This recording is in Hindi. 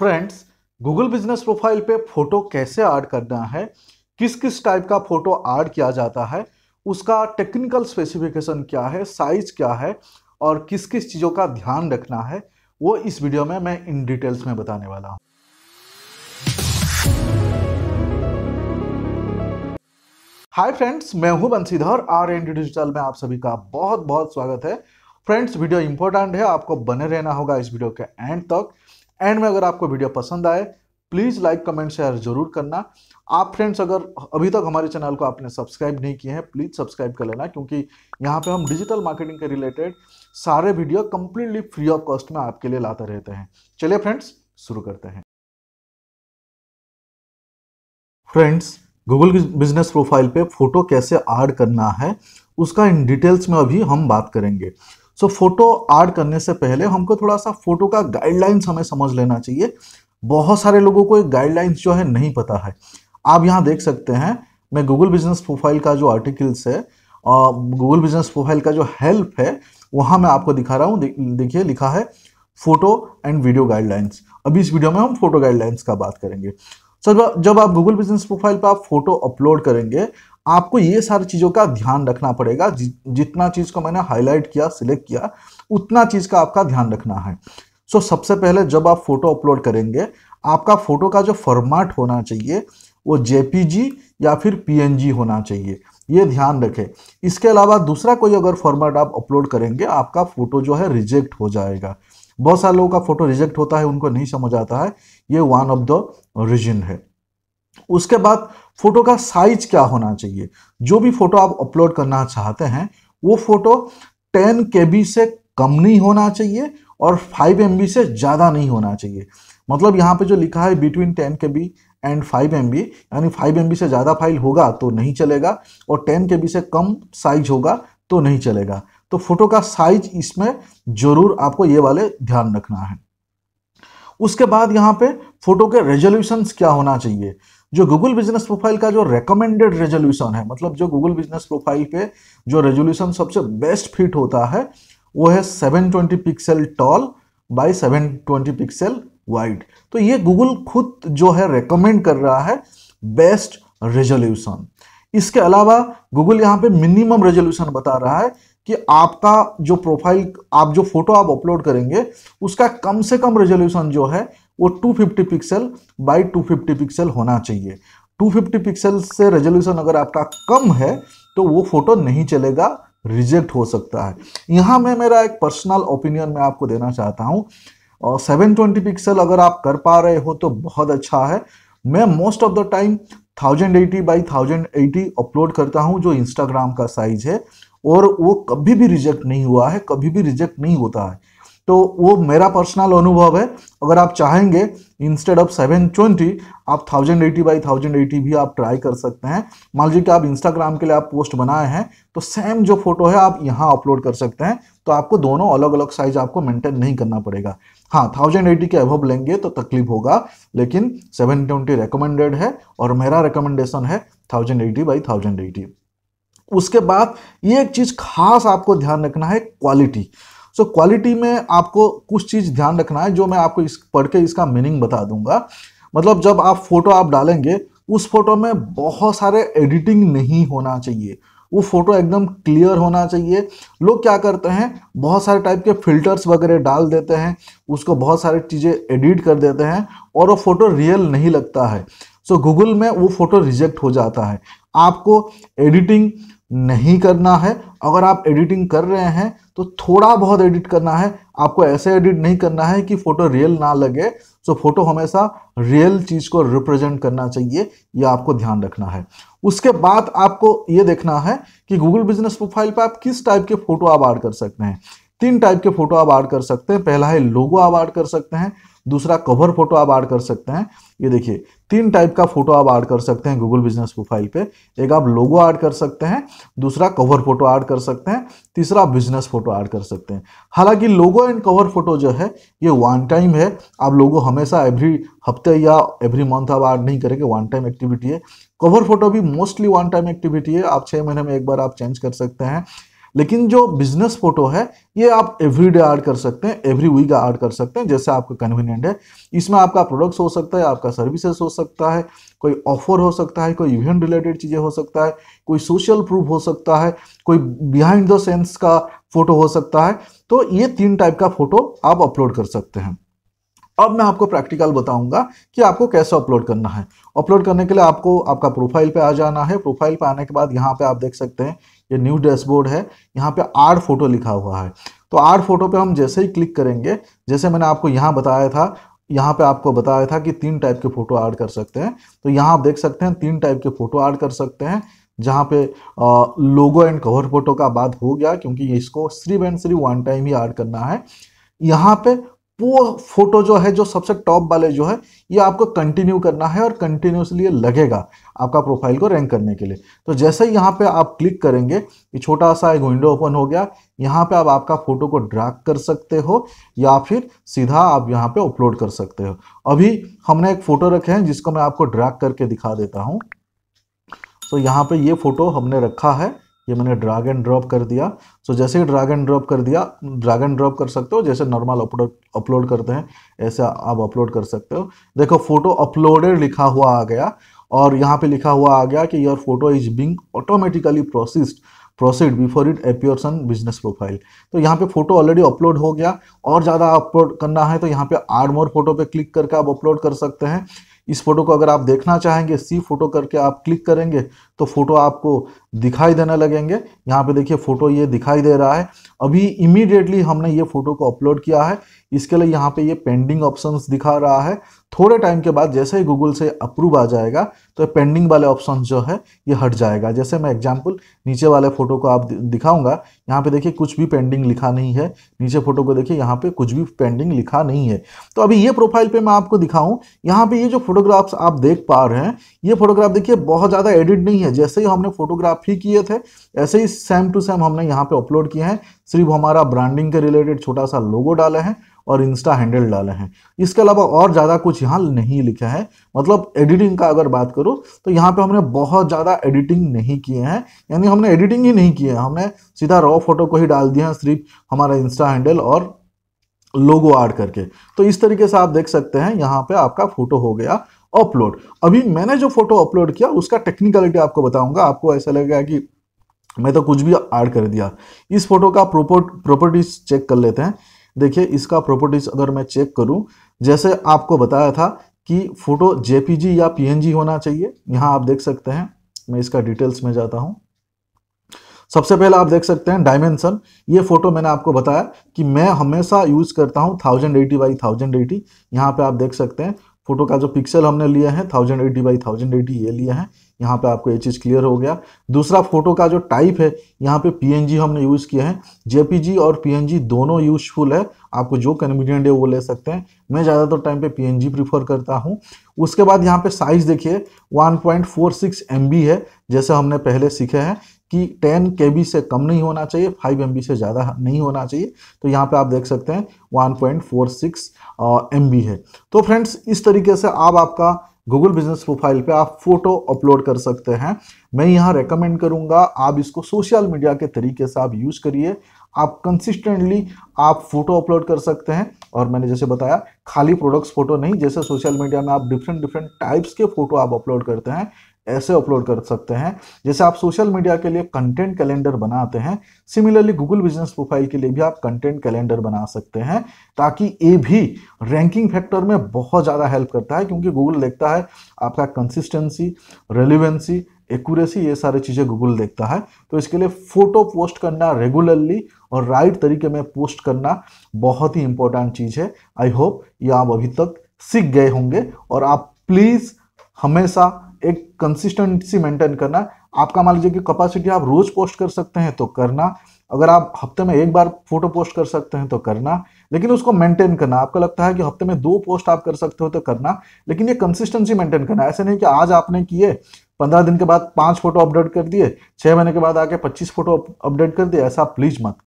फ्रेंड्स गूगल बिजनेस प्रोफाइल पे फ़ोटो कैसे ऐड करना है किस किस टाइप का फ़ोटो ऐड किया जाता है उसका टेक्निकल स्पेसिफिकेशन क्या है साइज क्या है और किस किस चीज़ों का ध्यान रखना है वो इस वीडियो में मैं इन डिटेल्स में बताने वाला हूँ हाय फ्रेंड्स मैं हूं बंसीधर आर एन डिजिटल में आप सभी का बहुत बहुत स्वागत है फ्रेंड्स वीडियो इंपॉर्टेंट है आपको बने रहना होगा इस वीडियो के एंड तक एंड में अगर आपको वीडियो पसंद आए प्लीज़ लाइक कमेंट शेयर जरूर करना आप फ्रेंड्स अगर अभी तक हमारे चैनल को आपने सब्सक्राइब नहीं किए हैं प्लीज़ सब्सक्राइब कर लेना क्योंकि यहाँ पे हम डिजिटल मार्केटिंग के रिलेटेड सारे video completely free of cost में आपके लिए लाते रहते हैं चलिए फ्रेंड्स शुरू करते हैं फ्रेंड्स गूगल बिजनेस प्रोफाइल पे फोटो कैसे ऐड करना है उसका इन डिटेल्स में अभी हम बात करेंगे सो फोटो आर्ट करने से पहले हमको थोड़ा सा फोटो का गाइडलाइंस हमें समझ लेना चाहिए बहुत सारे लोगों को गाइडलाइंस जो है नहीं पता है आप यहाँ देख सकते हैं मैं गूगल बिजनेस प्रोफाइल का जो आर्टिकल्स है गूगल बिजनेस प्रोफाइल का जो हेल्प है वहाँ मैं आपको दिखा रहा हूँ देखिए लिखा है फोटो एंड वीडियो गाइडलाइंस अभी इस वीडियो में हम फोटो गाइडलाइंस का बात करेंगे सर जब आप गूगल बिजनेस प्रोफाइल पर आप फोटो अपलोड करेंगे आपको ये सारी चीज़ों का ध्यान रखना पड़ेगा जि, जितना चीज़ को मैंने हाईलाइट किया सिलेक्ट किया उतना चीज़ का आपका ध्यान रखना है सो so, सबसे पहले जब आप फोटो अपलोड करेंगे आपका फोटो का जो फॉर्मेट होना चाहिए वो जे या फिर पी होना चाहिए ये ध्यान रखें इसके अलावा दूसरा कोई अगर फॉर्मेट आप अपलोड करेंगे आपका फ़ोटो जो है रिजेक्ट हो जाएगा बहुत सारे लोगों का फ़ोटो रिजेक्ट होता है उनको नहीं समझ आता है ये वन ऑफ द रीजन है उसके बाद फोटो का साइज क्या होना चाहिए जो भी फोटो आप अपलोड करना चाहते हैं वो फोटो 10 के से कम नहीं होना चाहिए और 5 एम से ज़्यादा नहीं होना चाहिए मतलब यहाँ पे जो लिखा है बिटवीन 10 के एंड 5 एम यानी 5 एम से ज़्यादा फाइल होगा तो नहीं चलेगा और 10 के से कम साइज होगा तो नहीं चलेगा तो फोटो का साइज इसमें ज़रूर आपको ये वाले ध्यान रखना है उसके बाद यहाँ पे फोटो के रेजोल्यूशंस क्या होना चाहिए जो गूगल बिजनेस प्रोफाइल का जो रेकमेंडेड रेजोल्यूशन है मतलब जो गूगल बिजनेस प्रोफाइल पे जो रेजोल्यूशन सबसे बेस्ट फिट होता है वो है 720 pixel tall by seven twenty pixel wide तो ये गूगल खुद जो है रेकमेंड कर रहा है बेस्ट रेजोल्यूशन इसके अलावा गूगल यहाँ पे मिनिमम रेजोल्यूशन बता रहा है कि आपका जो प्रोफाइल आप जो फोटो आप अपलोड करेंगे उसका कम से कम रेजोल्यूशन जो है वो 250 पिक्सल बाई टू पिक्सल होना चाहिए 250 पिक्सल से रेजोल्यूशन अगर आपका कम है तो वो फोटो नहीं चलेगा रिजेक्ट हो सकता है यहाँ मैं मेरा एक पर्सनल ओपिनियन मैं आपको देना चाहता हूँ और सेवन ट्वेंटी पिक्सल अगर आप कर पा रहे हो तो बहुत अच्छा है मैं most of the time thousand eighty by thousand eighty upload करता हूँ जो इंस्टाग्राम का साइज है और वो कभी भी रिजेक्ट नहीं हुआ है कभी भी रिजेक्ट नहीं होता है तो वो मेरा पर्सनल अनुभव है अगर आप चाहेंगे इंस्टेड ऑफ सेवन ट्वेंटी आप thousand eighty by thousand eighty भी आप ट्राई कर सकते हैं मान लीजिए कि आप इंस्टाग्राम के लिए आप पोस्ट बनाए हैं तो सेम जो फोटो है आप यहाँ अपलोड कर सकते हैं तो आपको दोनों अलग अलग साइज आपको मेंटेन नहीं करना पड़ेगा हाँ थाउजेंड एटी के अभव लेंगे तो तकलीफ होगा लेकिन सेवन ट्वेंटी रिकमेंडेड है और मेरा रिकमेंडेशन है thousand eighty by thousand eighty उसके बाद ये एक चीज़ खास आपको ध्यान रखना है क्वालिटी सो so, क्वालिटी में आपको कुछ चीज़ ध्यान रखना है जो मैं आपको इस पढ़ के इसका मीनिंग बता दूंगा मतलब जब आप फोटो आप डालेंगे उस फोटो में बहुत सारे एडिटिंग नहीं होना चाहिए वो फोटो एकदम क्लियर होना चाहिए लोग क्या करते हैं बहुत सारे टाइप के फिल्टर्स वगैरह डाल देते हैं उसको बहुत सारी चीज़ें एडिट कर देते हैं और वो फ़ोटो रियल नहीं लगता है सो so, गूगल में वो फ़ोटो रिजेक्ट हो जाता है आपको एडिटिंग नहीं करना है अगर आप एडिटिंग कर रहे हैं तो थोड़ा बहुत एडिट करना है आपको ऐसे एडिट नहीं करना है कि फ़ोटो रियल ना लगे सो फोटो हमेशा रियल चीज़ को रिप्रेजेंट करना चाहिए यह आपको ध्यान रखना है उसके बाद आपको ये देखना है कि गूगल बिजनेस प्रोफाइल पर आप किस टाइप के फ़ोटो आप ऐड कर सकते हैं तीन टाइप के फ़ोटो आप ऐड कर सकते हैं पहला है लोगो आप ऐड कर सकते हैं दूसरा कवर फोटो आप ऐड कर सकते हैं ये देखिए तीन टाइप का फोटो आप ऐड कर सकते हैं गूगल बिजनेस प्रोफाइल पे एक आप लोगो ऐड कर सकते हैं दूसरा कवर फोटो ऐड कर सकते हैं तीसरा बिजनेस फोटो ऐड कर सकते हैं हालांकि लोगो एंड कवर फोटो जो है ये वन टाइम है आप लोगो हमेशा एवरी हफ्ते या एवरी मंथ आप ऐड नहीं करेंगे वन टाइम एक्टिविटी है कवर फोटो भी मोस्टली वन टाइम एक्टिविटी है आप छः महीने में एक बार आप चेंज कर सकते हैं लेकिन जो बिजनेस फोटो है ये आप एवरी डे ऐड कर सकते हैं एवरी वीक ऐड कर सकते हैं जैसे आपका कन्वीनियंट है इसमें आपका प्रोडक्ट्स हो सकता है आपका सर्विसेज हो सकता है कोई ऑफर हो सकता है कोई इवेंट रिलेटेड चीज़ें हो सकता है कोई सोशल प्रूफ हो सकता है कोई बिहाइंड द सेंस का फोटो हो सकता है तो ये तीन टाइप का फोटो आप अपलोड कर सकते हैं अब मैं आपको प्रैक्टिकल बताऊंगा कि आपको कैसे अपलोड करना है अपलोड करने के लिए आपको आपका प्रोफाइल पे आ जाना है प्रोफाइल पे आने के बाद यहाँ पे आप देख सकते हैं ये न्यू डैशबोर्ड है यहाँ पे आर फोटो लिखा हुआ है तो आर फोटो पे हम जैसे ही क्लिक करेंगे जैसे मैंने आपको यहाँ बताया था यहाँ पे आपको बताया था कि तीन टाइप के फ़ोटो ऐड कर सकते हैं तो यहाँ आप देख सकते हैं तीन टाइप के फ़ोटो ऐड कर सकते हैं जहाँ पे लोगो एंड कवर फोटो का बात हो गया क्योंकि इसको सिर्फ एंड सिर्फ वन टाइम ही ऐड करना है यहाँ पे वो फोटो जो है जो सबसे टॉप वाले जो है ये आपको कंटिन्यू करना है और कंटिन्यूसली लगेगा आपका प्रोफाइल को रैंक करने के लिए तो जैसे ही यहाँ पे आप क्लिक करेंगे ये छोटा सा एक विंडो ओपन हो गया यहाँ पे आप आपका फोटो को ड्रैग कर सकते हो या फिर सीधा आप यहाँ पे अपलोड कर सकते हो अभी हमने एक फ़ोटो रखे हैं जिसको मैं आपको ड्रैग करके दिखा देता हूँ तो यहाँ पर ये फ़ोटो हमने रखा है ये मैंने ड्रैग एंड ड्रॉप कर दिया सो so, जैसे ही ड्रैग एंड ड्रॉप कर दिया ड्रैग एंड ड्रॉप कर सकते हो जैसे नॉर्मल अपलोड अपलोड करते हैं ऐसे आप अपलोड कर सकते हो देखो फोटो अपलोडेड लिखा हुआ आ गया और यहाँ पे लिखा हुआ आ गया कि your photo is being automatically processed proceed before it appears on business profile तो यहाँ पे फोटो ऑलरेडी अपलोड हो गया और ज़्यादा अपलोड करना है तो यहाँ पे आर्ड मोर फोटो पे क्लिक करके आप अपलोड कर सकते हैं इस फोटो को अगर आप देखना चाहेंगे सी फोटो करके आप क्लिक करेंगे तो फोटो आपको दिखाई देने लगेंगे यहाँ पे देखिए फोटो ये दिखाई दे रहा है अभी इमीडिएटली हमने ये फोटो को अपलोड किया है इसके लिए यहाँ पे ये पेंडिंग ऑप्शंस दिखा रहा है थोड़े टाइम के बाद जैसे ही गूगल से अप्रूव आ जाएगा तो पेंडिंग वाले ऑप्शन जो है ये हट जाएगा जैसे मैं एग्जाम्पल नीचे वाले फोटो को आप दिखाऊंगा यहाँ पे देखिए कुछ भी पेंडिंग लिखा नहीं है नीचे फोटो को देखिए यहाँ पे कुछ भी पेंडिंग लिखा नहीं है तो अभी ये प्रोफाइल पे मैं आपको दिखाऊं यहाँ पे ये जो फोटोग्राफ्स आप देख पा रहे हैं ये फोटोग्राफ देखिए बहुत ज़्यादा एडिट नहीं है जैसे ही हमने फोटोग्राफ ही किए थे ऐसे ही सेम टू सेम हमने यहाँ पे अपलोड किए हैं सिर्फ हमारा ब्रांडिंग के रिलेटेड छोटा सा लोगो डाला है और इंस्टा हैंडल डाले हैं इसके अलावा और ज़्यादा कुछ यहाँ नहीं लिखा है मतलब एडिटिंग का अगर बात करो तो यहाँ पे हमने बहुत ज़्यादा एडिटिंग नहीं किए हैं यानी हमने एडिटिंग ही नहीं किए हमने सीधा रॉ फोटो को ही डाल दिया है सिर्फ हमारा इंस्टा हैंडल और लोगो ऐड करके तो इस तरीके से आप देख सकते हैं यहाँ पे आपका फोटो हो गया अपलोड अभी मैंने जो फोटो अपलोड किया उसका टेक्निकलिटी आपको बताऊंगा आपको ऐसा लगेगा कि मैं तो कुछ भी ऐड कर दिया इस फोटो का प्रॉपर्टीज चेक कर लेते हैं देखिए इसका प्रॉपर्टीज अगर मैं चेक करूं जैसे आपको बताया था कि फोटो जेपीजी या पीएनजी होना चाहिए यहां आप देख सकते हैं मैं इसका डिटेल्स में जाता हूँ सबसे पहले आप देख सकते हैं डायमेंशन ये फोटो मैंने आपको बताया कि मैं हमेशा यूज़ करता हूँ thousand eighty by thousand eighty यहाँ पे आप देख सकते हैं फोटो का जो पिक्सल हमने लिया है thousand eighty by thousand eighty ये लिया है यहाँ पे आपको ये चीज़ क्लियर हो गया दूसरा फोटो का जो टाइप है यहाँ पे पी हमने यूज़ किया है जेपीजी और पी दोनों यूजफुल है आपको जो कन्वीनियंट है वो ले सकते हैं मैं ज़्यादातर टाइम पे पीएनजी प्रीफर करता हूँ उसके बाद यहाँ पे साइज़ देखिए 1.46 पॉइंट है जैसे हमने पहले सीखे हैं कि 10 के से कम नहीं होना चाहिए 5 एम से ज़्यादा नहीं होना चाहिए तो यहाँ पे आप देख सकते हैं 1.46 एम है तो फ्रेंड्स इस तरीके से आप आपका गूगल बिजनेस प्रोफाइल पे आप फोटो अपलोड कर सकते हैं मैं यहाँ रेकमेंड करूँगा आप इसको सोशल मीडिया के तरीके से आप यूज़ करिए आप कंसिस्टेंटली आप फोटो अपलोड कर सकते हैं और मैंने जैसे बताया खाली प्रोडक्ट्स फोटो नहीं जैसे सोशल मीडिया में आप डिफरेंट डिफरेंट टाइप्स के फोटो आप अपलोड करते हैं ऐसे अपलोड कर सकते हैं जैसे आप सोशल मीडिया के लिए कंटेंट कैलेंडर बनाते हैं सिमिलरली गूगल बिजनेस प्रोफाइल के लिए भी आप कंटेंट कैलेंडर बना सकते हैं ताकि ये भी रैंकिंग फैक्टर में बहुत ज़्यादा हेल्प करता है क्योंकि गूगल देखता है आपका कंसिस्टेंसी रेलिवेंसी एक्यूरेसी ये सारी चीज़ें गूगल देखता है तो इसके लिए फ़ोटो पोस्ट करना रेगुलरली और राइट तरीके में पोस्ट करना बहुत ही इंपॉर्टेंट चीज़ है आई होप ये आप अभी तक सीख गए होंगे और आप प्लीज़ हमेशा एक कंसिस्टेंसी मेंटेन करना आपका मान लीजिए कि कैपेसिटी आप रोज़ पोस्ट कर सकते हैं तो करना अगर आप हफ्ते में एक बार फोटो पोस्ट कर सकते हैं तो करना लेकिन उसको मेंटेन करना आपको लगता है कि हफ्ते में दो पोस्ट आप कर सकते हो तो करना लेकिन ये कंसिस्टेंसी मेंटेन करना ऐसे नहीं कि आज आपने किए पंद्रह दिन के बाद पाँच फोटो अपडेट कर दिए छह महीने के बाद आके पच्चीस फोटो अपडेट कर दिए ऐसा प्लीज़ मत